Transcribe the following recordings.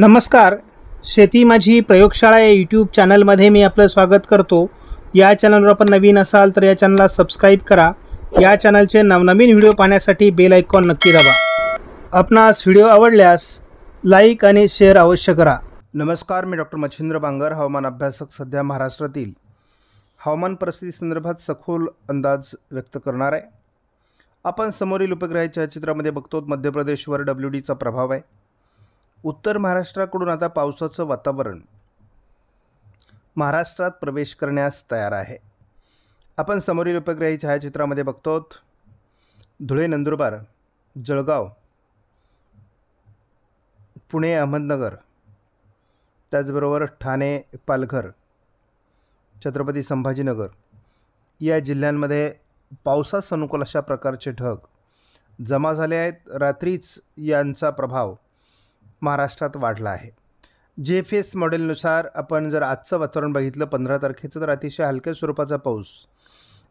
नमस्कार शेती माझी प्रयोगशाळा या यूट्यूब चॅनलमध्ये मी आपलं स्वागत करतो या चॅनलवर आपण नवीन असाल तर या चॅनलला सबस्क्राईब करा या चॅनलचे नवनवीन व्हिडिओ पाहण्यासाठी बेल आयकॉन नक्की दाबा आपणास व्हिडिओ आवडल्यास लाईक आणि शेअर अवश्य करा नमस्कार मी डॉक्टर मच्छिंद्र बांगर हवामान अभ्यासक सध्या महाराष्ट्रातील हवामान परिस्थितीसंदर्भात सखोल अंदाज व्यक्त करणार आहे आपण समोरील उपग्रहाच्या चित्रामध्ये बघतो मध्य प्रदेशवर डब्ल्यू डीचा प्रभाव आहे उत्तर महाराष्ट्राकडून आता पावसाचं वातावरण महाराष्ट्रात प्रवेश करण्यास तयार आहे आपण समोरील उपग्रही छायाचित्रामध्ये बघतो धुळे नंदुरबार जळगाव पुणे अहमदनगर त्याचबरोबर ठाणे पालघर छत्रपती संभाजीनगर या जिल्ह्यांमध्ये पावसास अनुकूल अशा प्रकारचे ढग जमा झाले आहेत रात्रीच यांचा प्रभाव महाराष्ट्रात वाढला आहे जे एस मॉडेलनुसार आपण जर आजचं वातावरण बघितलं पंधरा तारखेचं तर अतिशय हलक्या स्वरूपाचा पाऊस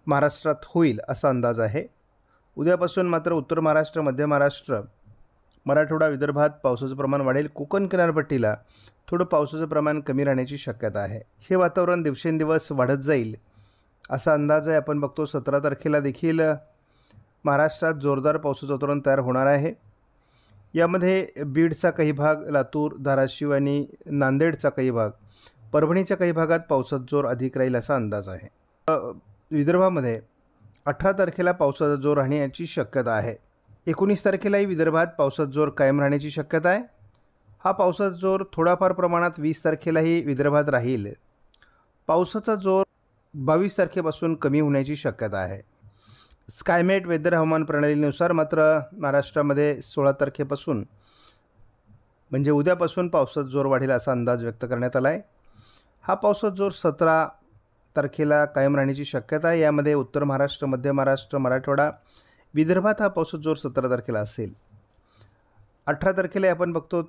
महाराष्ट्रात होईल असा अंदाज आहे उद्यापासून मात्र उत्तर महाराष्ट्र मध्य महाराष्ट्र मराठवाडा विदर्भात पावसाचं प्रमाण वाढेल कोकण किनारपट्टीला थोडं पावसाचं प्रमाण कमी राहण्याची शक्यता आहे हे वातावरण दिवसेंदिवस वाढत जाईल असा अंदाज आहे आपण बघतो सतरा तारखेला देखील महाराष्ट्रात जोरदार पावसाचं वातावरण तयार होणार आहे यामध्ये बीडचा काही भाग लातूर धाराशिव आणि नांदेडचा काही भाग परभणीच्या काही भागात पावसात जोर अधिक राहील असा अंदाज आहे विदर्भामध्ये अठरा तारखेला पावसाचा जोर राहण्याची शक्यता आहे एकोणीस तारखेलाही विदर्भात पावसाचा जोर कायम राहण्याची शक्यता आहे हा पावसाचा जोर थोडाफार प्रमाणात वीस तारखेलाही विदर्भात राहील पावसाचा जोर बावीस तारखेपासून कमी होण्याची शक्यता आहे स्कायमेट वेदर हवामान प्रणालीनुसार मात्र महाराष्ट्रामध्ये सोळा तारखेपासून म्हणजे उद्यापासून पावसात जोर वाढेल असा अंदाज व्यक्त करण्यात आला आहे हा पावसात जोर सतरा तारखेला कायम राहण्याची शक्यता आहे यामध्ये उत्तर महाराष्ट्र मध्य महाराष्ट्र मराठवाडा विदर्भात हा पावसात जोर सतरा तारखेला असेल अठरा तारखेला आपण बघतो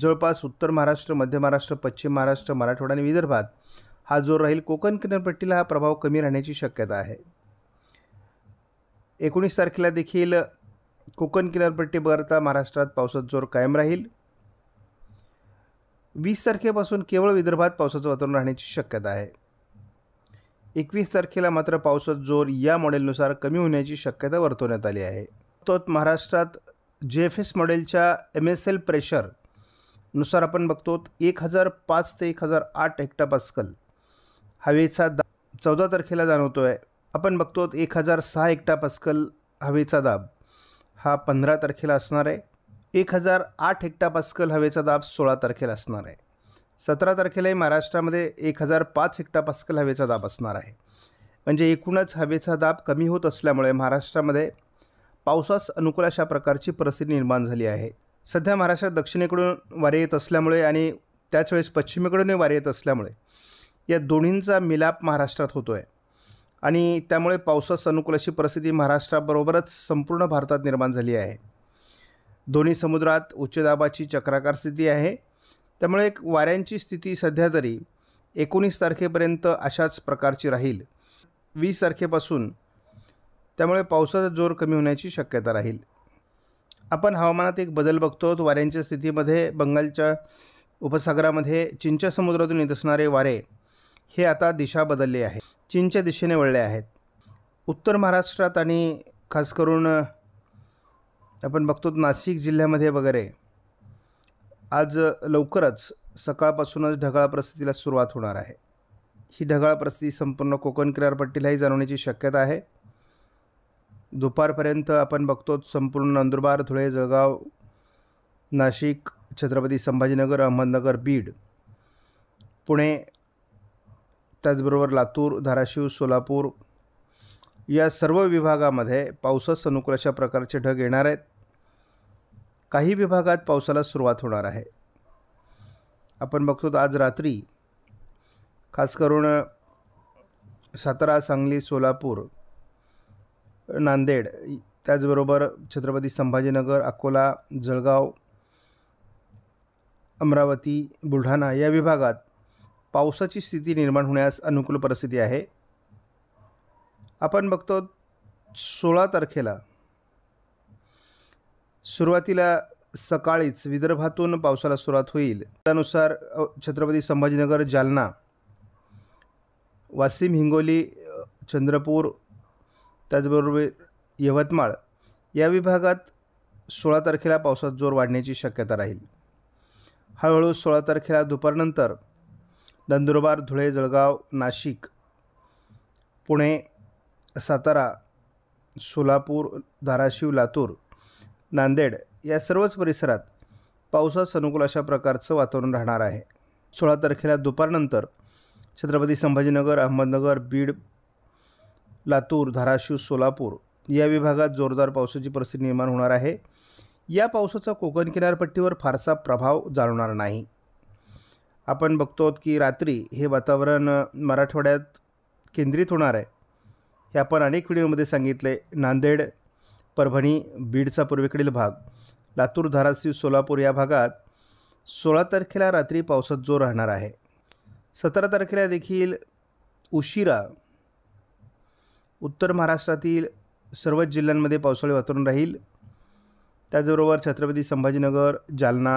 जवळपास उत्तर महाराष्ट्र मध्य महाराष्ट्र पश्चिम महाराष्ट्र मराठवाडा आणि विदर्भात हा जोर राहील कोकण किनारपट्टीला हा प्रभाव कमी राहण्याची शक्यता आहे एकोणीस तारखेला देखील कोकण किनारपट्टी वगळता महाराष्ट्रात पावसात जोर कायम राहील वीस तारखेपासून केवळ विदर्भात पावसाचं वातावरण राहण्याची शक्यता आहे एकवीस तारखेला मात्र पावसाचा जोर या मॉडेलनुसार कमी होण्याची शक्यता वर्तवण्यात आली आहे तो महाराष्ट्रात जे एफ एस मॉडेलच्या एम एस एल प्रेशरनुसार आपण बघतो एक हजार पाच ते एक हजार आठ हेक्टापास्कल हवेचा दा चौदा तारखेला जाणवतो आहे आपण बघतो एक हजार सहा एकटा हवेचा दाब हा पंधरा तारखेला असणार आहे एक हजार आठ हेक्टा पास्कल हवेचा दाब सोळा तारखेला असणार आहे सतरा तारखेलाही महाराष्ट्रामध्ये एक हजार पाच हेक्टा पास्कल हवेचा दाब असणार आहे म्हणजे एकूणच हवेचा दाब कमी होत असल्यामुळे महाराष्ट्रामध्ये पावसास अनुकूल अशा प्रकारची परिस्थिती निर्माण झाली आहे सध्या महाराष्ट्रात दक्षिणेकडून वारे येत असल्यामुळे आणि त्याच वेळेस पश्चिमेकडूनही वारे येत असल्यामुळे या दोन्हींचा मिलाप महाराष्ट्रात होतो आहे आणि त्यामुळे पावसास अनुकूल अशी परिस्थिती महाराष्ट्राबरोबरच संपूर्ण भारतात निर्माण झाली आहे दोन्ही समुद्रात उच्चदाबाची चक्राकार स्थिती आहे त्यामुळे एक वाऱ्यांची स्थिती सध्या तरी एकोणीस तारखेपर्यंत अशाच प्रकारची राहील वीस तारखेपासून त्यामुळे पावसाचा जोर कमी होण्याची शक्यता राहील आपण हवामानात एक बदल बघतो वाऱ्यांच्या स्थितीमध्ये बंगालच्या उपसागरामध्ये चिंच्या समुद्रातून येत असणारे वारे हे आता दिशा बदलले आहे चीनच्या दिशेने वळले आहेत उत्तर महाराष्ट्रात आणि खास करून आपण बघतो नाशिक जिल्ह्यामध्ये वगैरे आज लवकरच सकाळपासूनच ढगाळ परिस्थितीला सुरुवात होणार आहे ही ढगाळ परिस्थिती संपूर्ण कोकण किनारपट्टीलाही जाणवण्याची शक्यता आहे दुपारपर्यंत आपण बघतो संपूर्ण नंदुरबार धुळे जळगाव नाशिक छत्रपती संभाजीनगर अहमदनगर बीड पुणे त्याचबरोबर लातूर धाराशिव सोलापूर या सर्व विभागामध्ये पावसास अनुकूल अशा प्रकारचे ढग येणार आहेत काही विभागात पावसाला सुरुवात होणार आहे आपण बघतो आज रात्री खास करून सातारा सांगली सोलापूर नांदेड त्याचबरोबर छत्रपती संभाजीनगर अकोला जळगाव अमरावती बुलढाणा या विभागात पावसाची स्थिती निर्माण होण्यास अनुकूल परिस्थिती आहे आपण बघतो सोळा तारखेला सुरुवातीला सकाळीच विदर्भातून पावसाला सुरुवात होईल त्यानुसार छत्रपती संभाजीनगर जालना वासिम हिंगोली चंद्रपूर त्याचबरोबर यवतमाळ या विभागात सोळा तारखेला पावसात जोर वाढण्याची शक्यता राहील हळूहळू सोळा तारखेला दुपारनंतर नंदुरबार धुळे जळगाव नाशिक पुणे सातारा सोलापूर धाराशिव लातूर नांदेड या सर्वच परिसरात पावसास अनुकूल अशा प्रकारचं वातावरण राहणार आहे सोळा तारखेला दुपारनंतर छत्रपती संभाजीनगर अहमदनगर बीड लातूर धाराशिव सोलापूर या विभागात जोरदार पावसाची परिस्थिती निर्माण होणार आहे या पावसाचा कोकण किनारपट्टीवर फारसा प्रभाव जाणवणार नाही आपण बघतो की रात्री हे वातावरण मराठवाड्यात केंद्रित होणार आहे हे आपण अनेक व्हिडिओमध्ये सांगितले नांदेड परभणी बीडचा पूर्वेकडील भाग लातूर धाराशिव सोलापूर या भागात सोळा तारखेला रात्री पावसात जोर राहणार आहे सतरा तारखेला देखील उशिरा उत्तर महाराष्ट्रातील सर्वच जिल्ह्यांमध्ये पावसाळी वातावरण राहील त्याचबरोबर छत्रपती संभाजीनगर जालना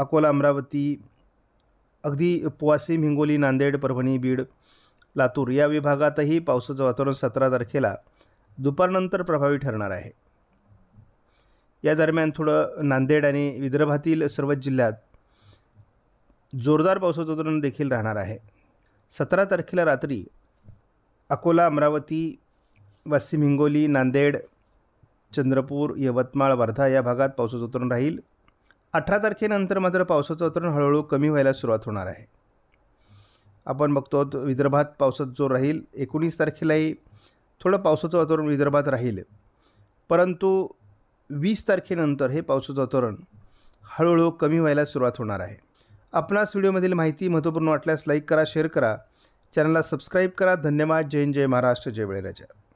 अकोला अमरावती अगदी वाशिम हिंगोली नांदेड परभणी बीड लातूर या विभागातही पावसाचं वातावरण सतरा तारखेला दुपारनंतर प्रभावी ठरणार आहे या दरम्यान थोडं नांदेड आणि विदर्भातील सर्वच जिल्ह्यात जोरदार पावसाचं वातावरण देखील राहणार आहे सतरा तारखेला रात्री अकोला अमरावती वाशिम हिंगोली नांदेड चंद्रपूर यवतमाळ वर्धा या भागात पावसाचं वातावरण राहील अठरा तारखेनंतर मात्र पावसाचं वातावरण हळूहळू कमी व्हायला सुरुवात होणार आहे आपण बघतो विदर्भात पावसात जो राहील एकोणीस तारखेलाही थोडं पावसाचं वातावरण विदर्भात राहील परंतु वीस तारखेनंतर हे पावसाचं वातावरण हळूहळू कमी व्हायला सुरुवात होणार आहे आपणास व्हिडिओमधील माहिती महत्त्वपूर्ण वाटल्यास लाईक करा शेअर करा चॅनलला सबस्क्राईब करा धन्यवाद जय जय महाराष्ट्र जय वेळेराजा